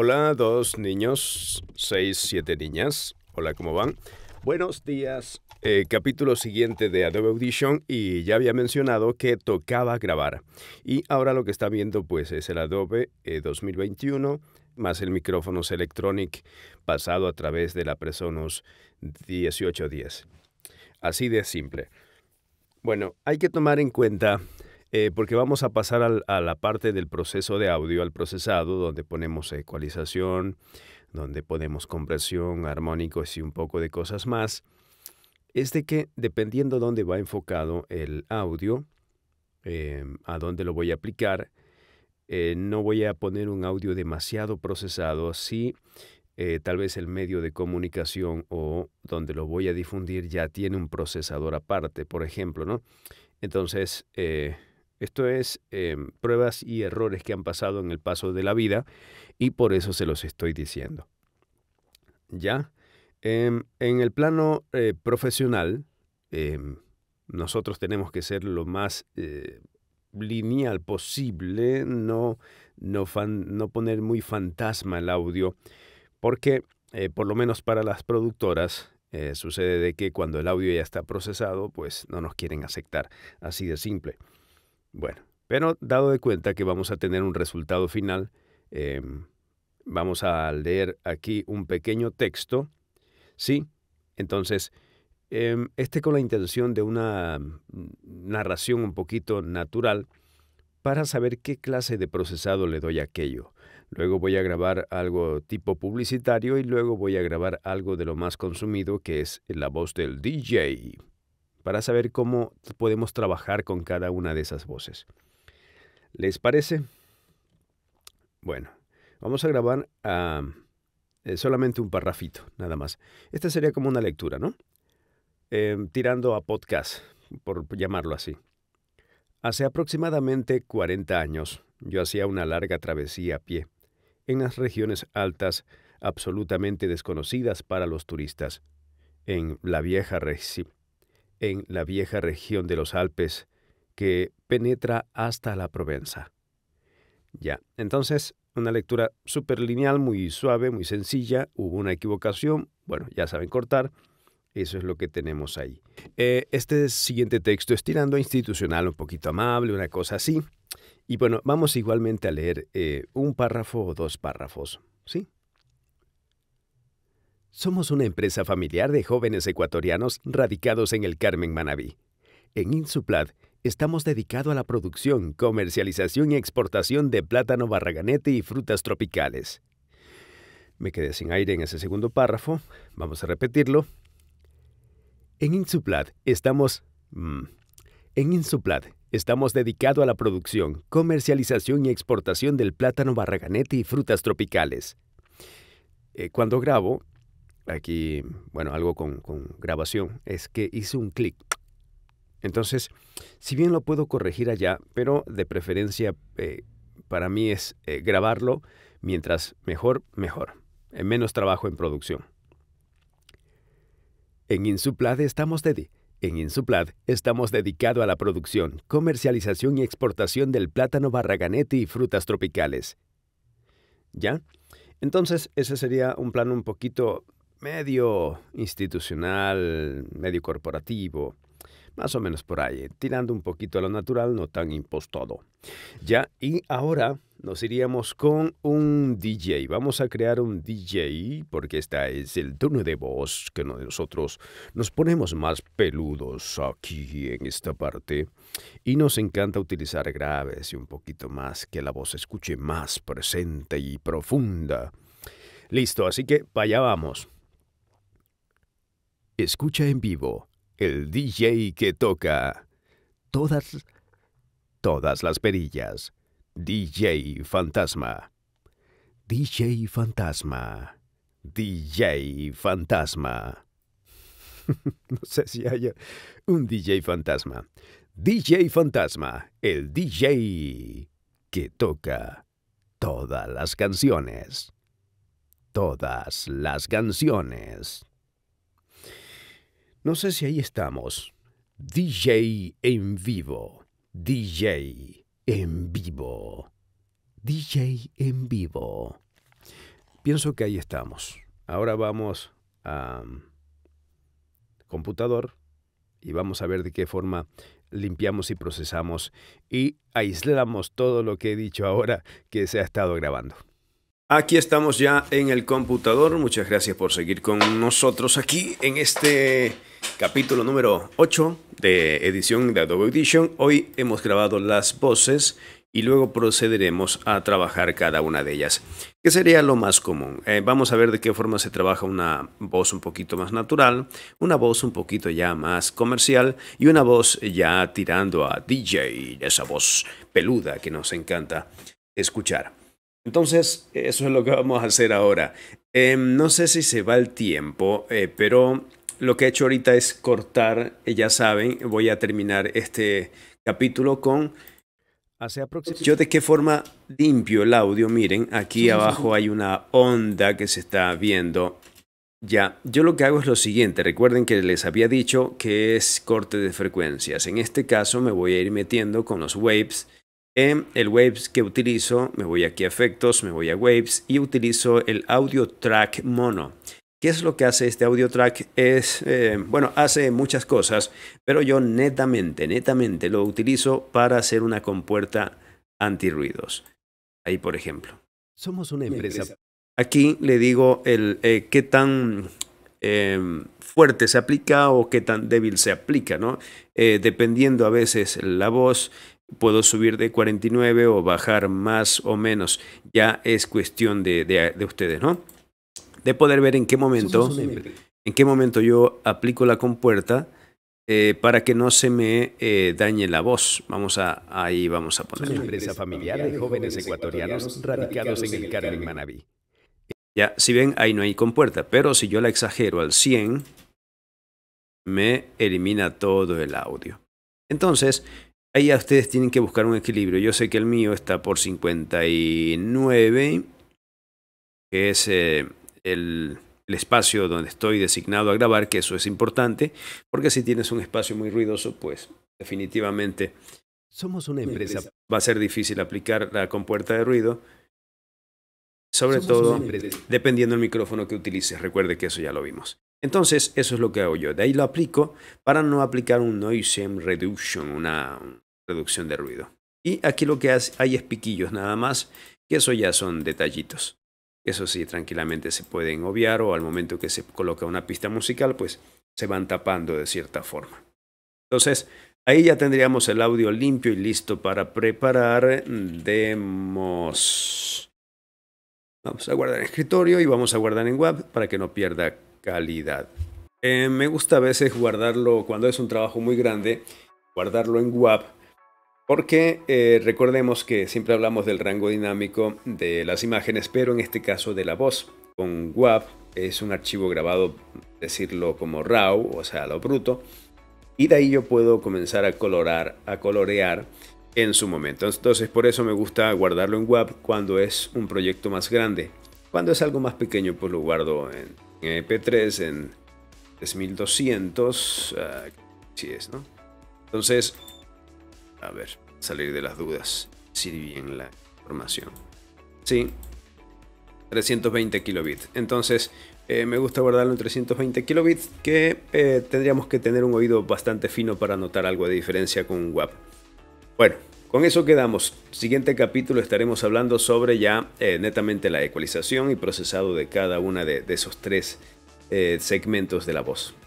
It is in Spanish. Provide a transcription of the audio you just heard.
Hola, dos niños, seis, siete niñas. Hola, ¿cómo van? Buenos días. Eh, capítulo siguiente de Adobe Audition y ya había mencionado que tocaba grabar. Y ahora lo que está viendo pues es el Adobe 2021 eh, más el micrófono Electronic pasado a través de la Presonus 1810. Así de simple. Bueno, hay que tomar en cuenta eh, porque vamos a pasar a la parte del proceso de audio, al procesado, donde ponemos ecualización, donde ponemos compresión, armónicos y un poco de cosas más, es de que dependiendo dónde va enfocado el audio, eh, a dónde lo voy a aplicar, eh, no voy a poner un audio demasiado procesado si tal vez el medio de comunicación o donde lo voy a difundir ya tiene un procesador aparte, por ejemplo, ¿no? Entonces, esto es em, pruebas y errores que han pasado en el paso de la vida y por eso se los estoy diciendo. ¿Ya? Em, en el plano eh, profesional, em, nosotros tenemos que ser lo más eh, lineal posible, no, no, poner muy fantasma el audio, porque eh, por lo menos para las productoras sucede de que cuando el audio ya está procesado, pues no nos quieren aceptar, así de simple. Bueno, pero dado de cuenta que vamos a tener un resultado final, em, vamos a leer aquí un pequeño texto. Sí, entonces, em, este con la intención de una mm, narración un poquito natural para saber qué clase de procesado le doy a aquello. Luego voy a grabar algo tipo publicitario y luego voy a grabar algo de lo más consumido que es la voz del DJ para saber cómo podemos trabajar con cada una de esas voces. ¿Les parece? Bueno, vamos a grabar ah, eh, solamente un parrafito, nada más. Esta sería como una lectura, ¿no? Em, tirando a podcast, por llamarlo así. Hace aproximadamente 40 años, yo hacía una larga travesía a pie, en las regiones altas absolutamente desconocidas para los turistas, en la vieja región en la vieja región de los Alpes que penetra hasta la Provenza. Ya, entonces, una lectura súper lineal, muy suave, muy sencilla, hubo una equivocación, bueno, ya saben cortar, eso es lo que tenemos ahí. Eh, este siguiente texto es tirando a institucional, un poquito amable, una cosa así, y bueno, vamos igualmente a leer eh, un párrafo o dos párrafos, ¿sí? Somos una empresa familiar de jóvenes ecuatorianos radicados en el Carmen Manabí. En InsuPlat, estamos dedicados a la producción, comercialización y exportación de plátano barraganete y frutas tropicales. Me quedé sin aire en ese segundo párrafo. Vamos a repetirlo. En InsuPlat, estamos... Mm, en InsuPlat, estamos dedicados a la producción, comercialización y exportación del plátano barraganete y frutas tropicales. Eh, cuando grabo, aquí, bueno, algo con, grabación, es que hice un clic. Entonces, si bien lo puedo corregir allá, pero de preferencia eh, para mí es eh, grabarlo mientras mejor, mejor. menos trabajo en producción. En Insuplad estamos dedicados en Insuplad estamos dedicado a la producción, comercialización y exportación del plátano barraganete y frutas tropicales. ¿Ya? Entonces, ese sería un plan un poquito medio institucional, medio corporativo, más o menos por ahí, tirando un poquito a lo natural, no tan impostado. Ya, y ahora nos iríamos con un DJ. Vamos a crear un DJ porque esta es el tono de voz que nosotros nos ponemos más peludos aquí en esta parte. Y nos encanta utilizar graves y un poquito más que la voz escuche más presente y profunda. Listo, así que para vamos. Escucha en vivo el DJ que toca todas, todas las perillas. DJ Fantasma. DJ Fantasma. DJ Fantasma. no sé si haya un DJ Fantasma. DJ Fantasma, el DJ que toca todas las canciones. Todas las canciones. No sé si ahí estamos. DJ en vivo. DJ en vivo. DJ en vivo. Pienso que ahí estamos. Ahora vamos a um, computador y vamos a ver de qué forma limpiamos y procesamos y aislamos todo lo que he dicho ahora que se ha estado grabando. Aquí estamos ya en el computador. Muchas gracias por seguir con nosotros aquí en este capítulo número 8 de edición de Adobe Edition. Hoy hemos grabado las voces y luego procederemos a trabajar cada una de ellas. ¿Qué sería lo más común? Eh, vamos a ver de qué forma se trabaja una voz un poquito más natural, una voz un poquito ya más comercial y una voz ya tirando a DJ, esa voz peluda que nos encanta escuchar. Entonces, eso es lo que vamos a hacer ahora. Em, no sé si se va el tiempo, eh, pero lo que he hecho ahorita es cortar, eh, ya saben, voy a terminar este capítulo con... Yo de qué forma limpio el audio, miren, aquí abajo hay una onda que se está viendo. Ya, yo lo que hago es lo siguiente, recuerden que les había dicho que es corte de frecuencias. En este caso me voy a ir metiendo con los waves en eh, el Waves que utilizo, me voy aquí a efectos, me voy a Waves y utilizo el Audio Track Mono. ¿Qué es lo que hace este audio track? Es, eh, bueno, hace muchas cosas, pero yo netamente, netamente lo utilizo para hacer una compuerta antirruidos. Ahí, por ejemplo. Somos una empresa. Aquí le digo el, eh, qué tan fuerte se aplica o qué tan débil se aplica, ¿no? dependiendo a veces la voz, puedo subir de 49 o bajar más o menos. Ya es cuestión de, de, ustedes, ¿no? De poder ver en qué momento, en qué momento yo aplico la compuerta eh, para que no se me eh, dañe la voz. Vamos a, ahí vamos a poner. empresa familiar de jóvenes ecuatorianos radicados en el Carmen Manaví. Ya, si ven, ahí no hay compuerta, pero si yo la exagero al 100, me elimina todo el audio. Entonces, ahí a ustedes tienen que buscar un equilibrio. Yo sé que el mío está por 59, que es eh, el, espacio donde estoy designado a grabar, que eso es importante, porque si tienes un espacio muy ruidoso, pues definitivamente somos una empresa. Va a ser difícil aplicar la compuerta de ruido, sobre todo dependiendo del micrófono que utilices. Recuerde que eso ya lo vimos. Entonces, eso es lo que hago yo. De ahí lo aplico para no aplicar un noise reduction, una, reducción de ruido. Y aquí lo que hace, hay es piquillos nada más, que eso ya son detallitos. Eso sí, tranquilamente se pueden obviar o al momento que se coloca una pista musical, pues se van tapando de cierta forma. Entonces, ahí ya tendríamos el audio limpio y listo para preparar demos. Vamos a guardar en escritorio y vamos a guardar en web para que no pierda calidad. Eh, me gusta a veces guardarlo cuando es un trabajo muy grande, guardarlo en web porque eh, recordemos que siempre hablamos del rango dinámico de las imágenes, pero en este caso de la voz. Con WAV es un archivo grabado, decirlo como RAW, o sea, lo bruto. Y de ahí yo puedo comenzar a colorar, a colorear en su momento. Entonces por eso me gusta guardarlo en WAV cuando es un proyecto más grande. Cuando es algo más pequeño pues lo guardo en, MP3, en 3200, si ah, es, ¿no? Entonces a ver, salir de las dudas, si bien la información. Sí, 320 kilobits. Entonces, eh, me gusta guardarlo en 320 kilobits, que eh, tendríamos que tener un oído bastante fino para notar algo de diferencia con un WAP. Bueno, con eso quedamos. Siguiente capítulo estaremos hablando sobre ya eh, netamente la ecualización y procesado de cada una de esos tres segmentos de la voz.